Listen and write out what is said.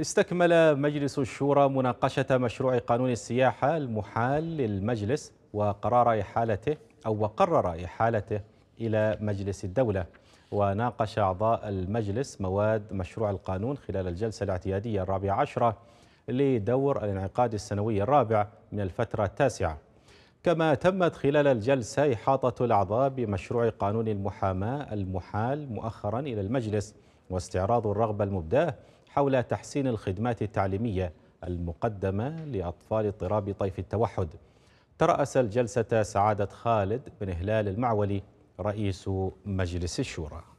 استكمل مجلس الشورى مناقشة مشروع قانون السياحة المحال للمجلس وقرار إحالته أو وقرر إحالته إلى مجلس الدولة وناقش أعضاء المجلس مواد مشروع القانون خلال الجلسة الاعتيادية الرابعة عشرة لدور الانعقاد السنوي الرابع من الفترة التاسعة كما تمت خلال الجلسة إحاطة الأعضاء بمشروع قانون المحاماة المحال مؤخرا إلى المجلس واستعراض الرغبة المبداة حول تحسين الخدمات التعليمية المقدمة لأطفال اضطراب طيف التوحد ترأس الجلسة سعادة خالد بن هلال المعولي رئيس مجلس الشورى